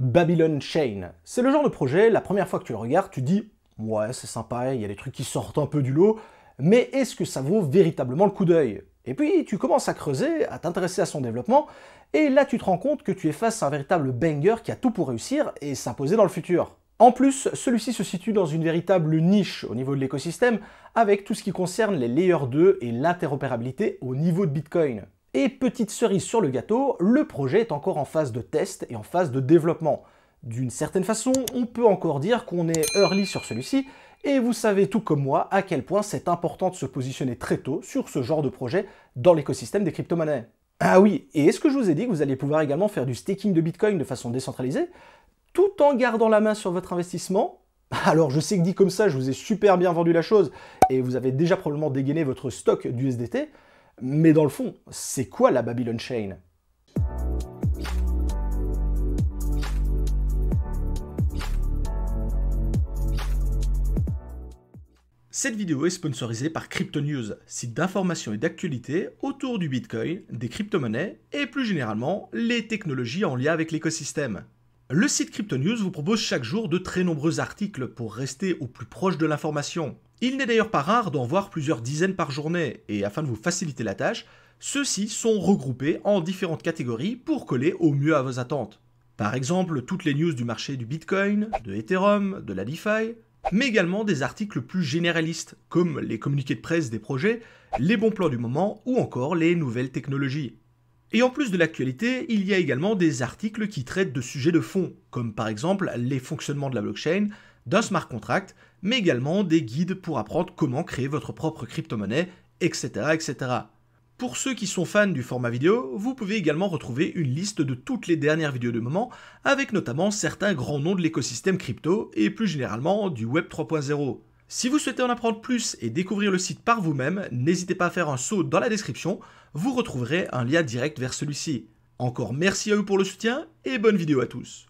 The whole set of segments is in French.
Babylon Chain. C'est le genre de projet, la première fois que tu le regardes, tu dis ouais, c'est sympa, il y a des trucs qui sortent un peu du lot, mais est-ce que ça vaut véritablement le coup d'œil Et puis tu commences à creuser, à t'intéresser à son développement, et là tu te rends compte que tu es face à un véritable banger qui a tout pour réussir et s'imposer dans le futur. En plus, celui-ci se situe dans une véritable niche au niveau de l'écosystème, avec tout ce qui concerne les layers 2 et l'interopérabilité au niveau de Bitcoin. Et petite cerise sur le gâteau, le projet est encore en phase de test et en phase de développement. D'une certaine façon, on peut encore dire qu'on est early sur celui-ci, et vous savez tout comme moi à quel point c'est important de se positionner très tôt sur ce genre de projet dans l'écosystème des crypto-monnaies. Ah oui, et est-ce que je vous ai dit que vous allez pouvoir également faire du staking de Bitcoin de façon décentralisée, tout en gardant la main sur votre investissement alors je sais que dit comme ça, je vous ai super bien vendu la chose et vous avez déjà probablement dégainé votre stock du SDT, mais dans le fond, c'est quoi la Babylon Chain Cette vidéo est sponsorisée par CryptoNews, site d'information et d'actualité autour du Bitcoin, des crypto-monnaies et plus généralement les technologies en lien avec l'écosystème. Le site CryptoNews vous propose chaque jour de très nombreux articles pour rester au plus proche de l'information. Il n'est d'ailleurs pas rare d'en voir plusieurs dizaines par journée, et afin de vous faciliter la tâche, ceux-ci sont regroupés en différentes catégories pour coller au mieux à vos attentes. Par exemple, toutes les news du marché du Bitcoin, de Ethereum, de la DeFi, mais également des articles plus généralistes, comme les communiqués de presse des projets, les bons plans du moment ou encore les nouvelles technologies. Et en plus de l'actualité, il y a également des articles qui traitent de sujets de fond, comme par exemple les fonctionnements de la blockchain, d'un smart contract, mais également des guides pour apprendre comment créer votre propre crypto-monnaie, etc., etc. Pour ceux qui sont fans du format vidéo, vous pouvez également retrouver une liste de toutes les dernières vidéos de moment, avec notamment certains grands noms de l'écosystème crypto et plus généralement du Web 3.0. Si vous souhaitez en apprendre plus et découvrir le site par vous-même, n'hésitez pas à faire un saut dans la description, vous retrouverez un lien direct vers celui-ci. Encore merci à eux pour le soutien et bonne vidéo à tous.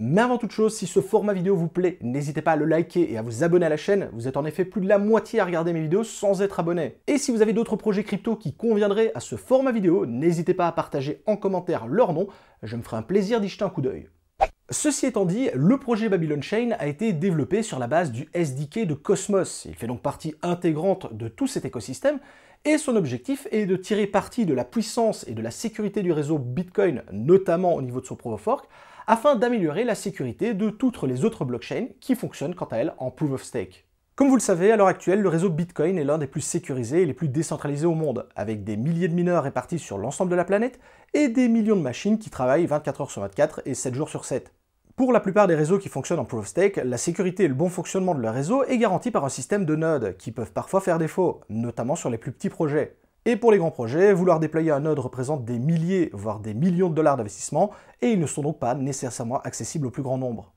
Mais avant toute chose, si ce format vidéo vous plaît, n'hésitez pas à le liker et à vous abonner à la chaîne. Vous êtes en effet plus de la moitié à regarder mes vidéos sans être abonné. Et si vous avez d'autres projets crypto qui conviendraient à ce format vidéo, n'hésitez pas à partager en commentaire leur nom. Je me ferai un plaisir d'y jeter un coup d'œil. Ceci étant dit, le projet Babylon Chain a été développé sur la base du SDK de Cosmos. Il fait donc partie intégrante de tout cet écosystème et son objectif est de tirer parti de la puissance et de la sécurité du réseau Bitcoin, notamment au niveau de son proof of work, afin d'améliorer la sécurité de toutes les autres blockchains qui fonctionnent quant à elles en proof of stake. Comme vous le savez, à l'heure actuelle, le réseau Bitcoin est l'un des plus sécurisés et les plus décentralisés au monde, avec des milliers de mineurs répartis sur l'ensemble de la planète et des millions de machines qui travaillent 24 heures sur 24 et 7 jours sur 7. Pour la plupart des réseaux qui fonctionnent en proof of stake, la sécurité et le bon fonctionnement de leur réseau est garanti par un système de nodes, qui peuvent parfois faire défaut, notamment sur les plus petits projets. Et pour les grands projets, vouloir déployer un node représente des milliers, voire des millions de dollars d'investissement, et ils ne sont donc pas nécessairement accessibles au plus grand nombre.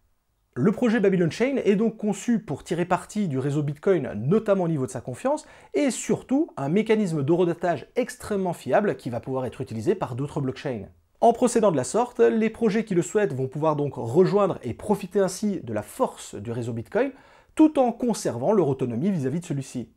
Le projet Babylon Chain est donc conçu pour tirer parti du réseau Bitcoin, notamment au niveau de sa confiance, et surtout un mécanisme d'eurodatage extrêmement fiable qui va pouvoir être utilisé par d'autres blockchains. En procédant de la sorte, les projets qui le souhaitent vont pouvoir donc rejoindre et profiter ainsi de la force du réseau Bitcoin, tout en conservant leur autonomie vis-à-vis de celui-ci.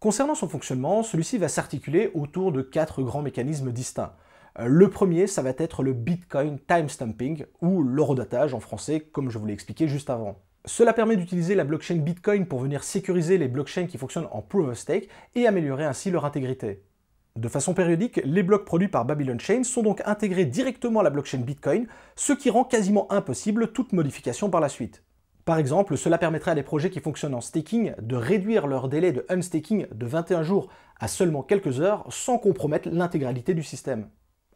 Concernant son fonctionnement, celui-ci va s'articuler autour de quatre grands mécanismes distincts. Euh, le premier, ça va être le Bitcoin timestamping ou l'eurodatage en français, comme je vous l'ai expliqué juste avant. Cela permet d'utiliser la blockchain Bitcoin pour venir sécuriser les blockchains qui fonctionnent en proof of stake et améliorer ainsi leur intégrité. De façon périodique, les blocs produits par Babylon Chain sont donc intégrés directement à la blockchain Bitcoin, ce qui rend quasiment impossible toute modification par la suite. Par exemple, cela permettrait à des projets qui fonctionnent en staking de réduire leur délai de unstaking de 21 jours à seulement quelques heures sans compromettre l'intégralité du système.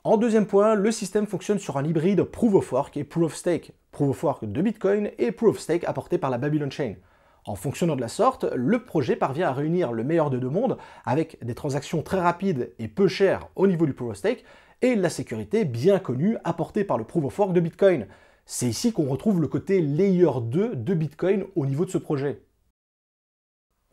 En deuxième point, le système fonctionne sur un hybride Proof of Work et Proof of Stake, Proof of Work de Bitcoin et Proof of Stake apporté par la Babylon Chain. En fonctionnant de la sorte, le projet parvient à réunir le meilleur de deux mondes avec des transactions très rapides et peu chères au niveau du Proof of Stake et la sécurité bien connue apportée par le Proof of Work de Bitcoin. C'est ici qu'on retrouve le côté layer 2 de Bitcoin au niveau de ce projet.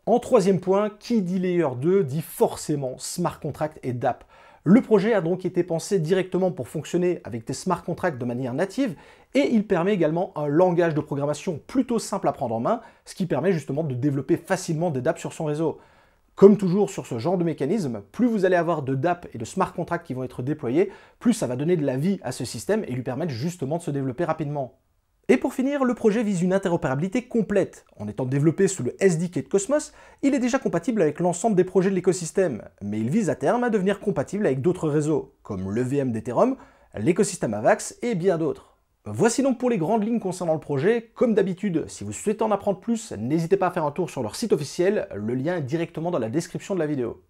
En troisième point, qui dit layer 2 dit forcément smart contract et DApp. Le projet a donc été pensé directement pour fonctionner avec des smart contracts de manière native et il permet également un langage de programmation plutôt simple à prendre en main, ce qui permet justement de développer facilement des dApps sur son réseau. Comme toujours sur ce genre de mécanisme, plus vous allez avoir de dApps et de smart contracts qui vont être déployés, plus ça va donner de la vie à ce système et lui permettre justement de se développer rapidement. Et pour finir, le projet vise une interopérabilité complète. En étant développé sous le SDK de Cosmos, il est déjà compatible avec l'ensemble des projets de l'écosystème, mais il vise à terme à devenir compatible avec d'autres réseaux, comme le l'EVM d'Ethereum, l'écosystème AVAX et bien d'autres. Voici donc pour les grandes lignes concernant le projet. Comme d'habitude, si vous souhaitez en apprendre plus, n'hésitez pas à faire un tour sur leur site officiel, le lien est directement dans la description de la vidéo.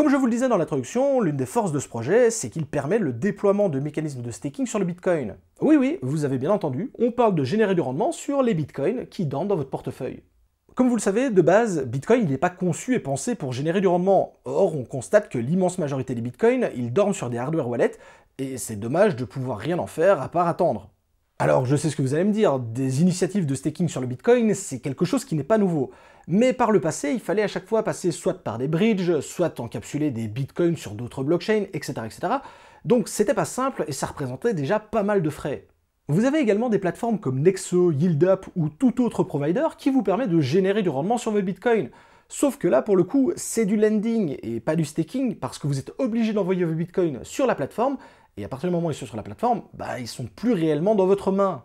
Comme je vous le disais dans l'introduction, l'une des forces de ce projet, c'est qu'il permet le déploiement de mécanismes de staking sur le Bitcoin. Oui oui, vous avez bien entendu, on parle de générer du rendement sur les Bitcoins qui dorment dans votre portefeuille. Comme vous le savez, de base, Bitcoin n'est pas conçu et pensé pour générer du rendement. Or, on constate que l'immense majorité des Bitcoins, ils dorment sur des hardware wallets, et c'est dommage de pouvoir rien en faire à part attendre. Alors je sais ce que vous allez me dire, des initiatives de staking sur le Bitcoin, c'est quelque chose qui n'est pas nouveau. Mais par le passé, il fallait à chaque fois passer soit par des bridges, soit encapsuler des bitcoins sur d'autres blockchains, etc. etc. Donc c'était pas simple et ça représentait déjà pas mal de frais. Vous avez également des plateformes comme Nexo, YieldUp ou tout autre provider qui vous permet de générer du rendement sur vos bitcoins. Sauf que là, pour le coup, c'est du lending et pas du staking parce que vous êtes obligé d'envoyer vos bitcoins sur la plateforme et à partir du moment où ils sont sur la plateforme, bah, ils sont plus réellement dans votre main.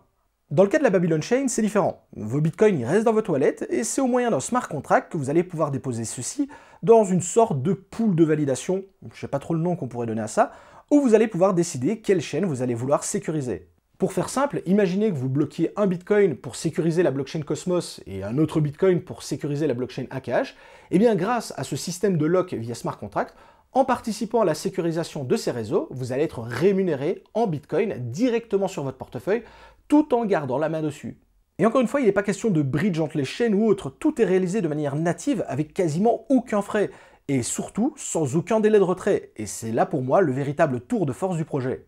Dans le cas de la Babylon Chain, c'est différent. Vos bitcoins restent dans vos toilettes et c'est au moyen d'un smart contract que vous allez pouvoir déposer ceci dans une sorte de pool de validation, je ne sais pas trop le nom qu'on pourrait donner à ça, où vous allez pouvoir décider quelle chaîne vous allez vouloir sécuriser. Pour faire simple, imaginez que vous bloquiez un bitcoin pour sécuriser la blockchain Cosmos et un autre bitcoin pour sécuriser la blockchain AKH, et eh bien grâce à ce système de lock via smart contract, en participant à la sécurisation de ces réseaux, vous allez être rémunéré en Bitcoin directement sur votre portefeuille tout en gardant la main dessus. Et encore une fois, il n'est pas question de bridge entre les chaînes ou autre, tout est réalisé de manière native avec quasiment aucun frais et surtout sans aucun délai de retrait. Et c'est là pour moi le véritable tour de force du projet.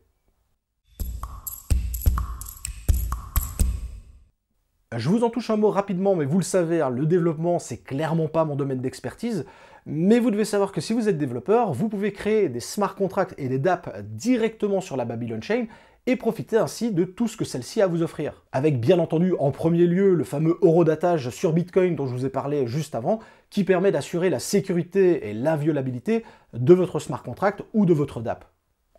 Je vous en touche un mot rapidement, mais vous le savez, hein, le développement, c'est clairement pas mon domaine d'expertise. Mais vous devez savoir que si vous êtes développeur, vous pouvez créer des smart contracts et des dApps directement sur la Babylon Chain et profiter ainsi de tout ce que celle-ci a à vous offrir. Avec bien entendu en premier lieu le fameux horodatage sur Bitcoin dont je vous ai parlé juste avant, qui permet d'assurer la sécurité et l'inviolabilité de votre smart contract ou de votre dApp.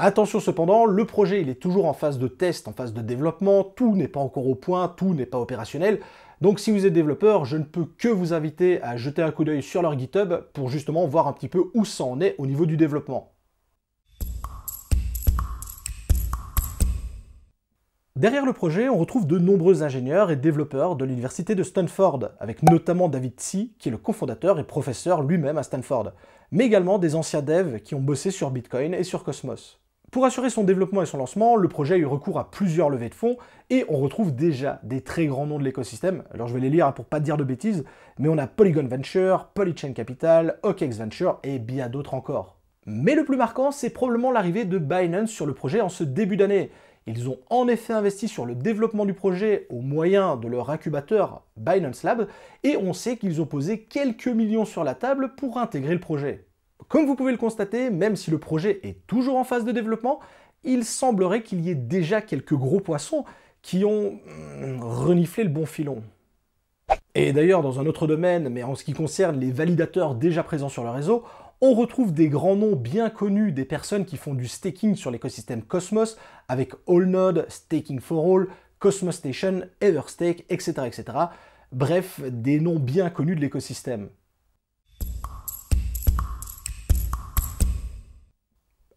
Attention cependant, le projet il est toujours en phase de test, en phase de développement, tout n'est pas encore au point, tout n'est pas opérationnel. Donc si vous êtes développeur, je ne peux que vous inviter à jeter un coup d'œil sur leur GitHub pour justement voir un petit peu où ça en est au niveau du développement. Derrière le projet, on retrouve de nombreux ingénieurs et développeurs de l'université de Stanford, avec notamment David Tsi, qui est le cofondateur et professeur lui-même à Stanford, mais également des anciens devs qui ont bossé sur Bitcoin et sur Cosmos. Pour assurer son développement et son lancement, le projet a eu recours à plusieurs levées de fonds et on retrouve déjà des très grands noms de l'écosystème. Alors je vais les lire hein, pour pas dire de bêtises, mais on a Polygon Venture, Polychain Capital, OKEx Venture et bien d'autres encore. Mais le plus marquant, c'est probablement l'arrivée de Binance sur le projet en ce début d'année. Ils ont en effet investi sur le développement du projet au moyen de leur incubateur Binance Lab et on sait qu'ils ont posé quelques millions sur la table pour intégrer le projet. Comme vous pouvez le constater, même si le projet est toujours en phase de développement, il semblerait qu'il y ait déjà quelques gros poissons qui ont hmm, reniflé le bon filon. Et d'ailleurs, dans un autre domaine, mais en ce qui concerne les validateurs déjà présents sur le réseau, on retrouve des grands noms bien connus des personnes qui font du staking sur l'écosystème Cosmos avec AllNode, Staking for All, Cosmos Station, Everstake, etc., etc. Bref, des noms bien connus de l'écosystème.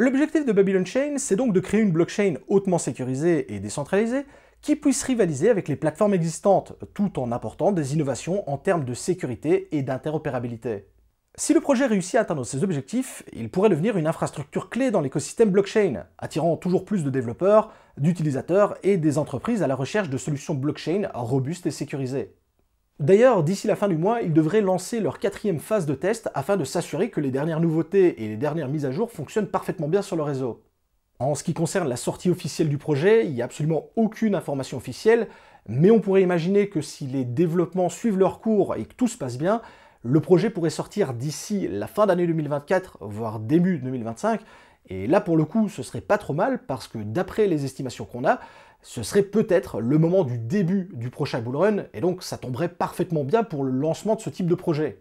L'objectif de Babylon Chain, c'est donc de créer une blockchain hautement sécurisée et décentralisée qui puisse rivaliser avec les plateformes existantes, tout en apportant des innovations en termes de sécurité et d'interopérabilité. Si le projet réussit à atteindre ses objectifs, il pourrait devenir une infrastructure clé dans l'écosystème blockchain, attirant toujours plus de développeurs, d'utilisateurs et des entreprises à la recherche de solutions blockchain robustes et sécurisées. D'ailleurs, d'ici la fin du mois, ils devraient lancer leur quatrième phase de test afin de s'assurer que les dernières nouveautés et les dernières mises à jour fonctionnent parfaitement bien sur le réseau. En ce qui concerne la sortie officielle du projet, il n'y a absolument aucune information officielle, mais on pourrait imaginer que si les développements suivent leur cours et que tout se passe bien, le projet pourrait sortir d'ici la fin d'année 2024, voire début 2025, et là, pour le coup, ce serait pas trop mal parce que d'après les estimations qu'on a, ce serait peut-être le moment du début du prochain bullrun, et donc ça tomberait parfaitement bien pour le lancement de ce type de projet.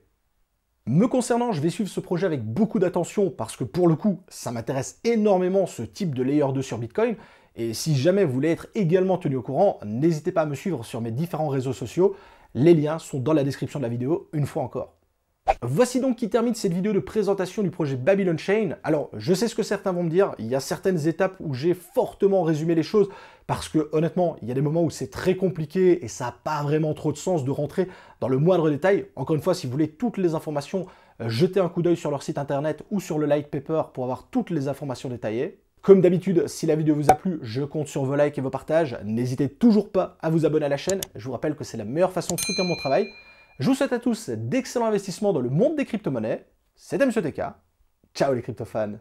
Me concernant, je vais suivre ce projet avec beaucoup d'attention parce que pour le coup, ça m'intéresse énormément ce type de layer 2 sur Bitcoin. Et si jamais vous voulez être également tenu au courant, n'hésitez pas à me suivre sur mes différents réseaux sociaux. Les liens sont dans la description de la vidéo, une fois encore. Voici donc qui termine cette vidéo de présentation du projet Babylon Chain. Alors, je sais ce que certains vont me dire, il y a certaines étapes où j'ai fortement résumé les choses, parce que honnêtement, il y a des moments où c'est très compliqué et ça n'a pas vraiment trop de sens de rentrer dans le moindre détail. Encore une fois, si vous voulez toutes les informations, euh, jetez un coup d'œil sur leur site internet ou sur le light paper pour avoir toutes les informations détaillées. Comme d'habitude, si la vidéo vous a plu, je compte sur vos likes et vos partages. N'hésitez toujours pas à vous abonner à la chaîne. Je vous rappelle que c'est la meilleure façon de soutenir mon travail. Je vous souhaite à tous d'excellents investissements dans le monde des crypto-monnaies. C'était Monsieur Ciao les crypto-fans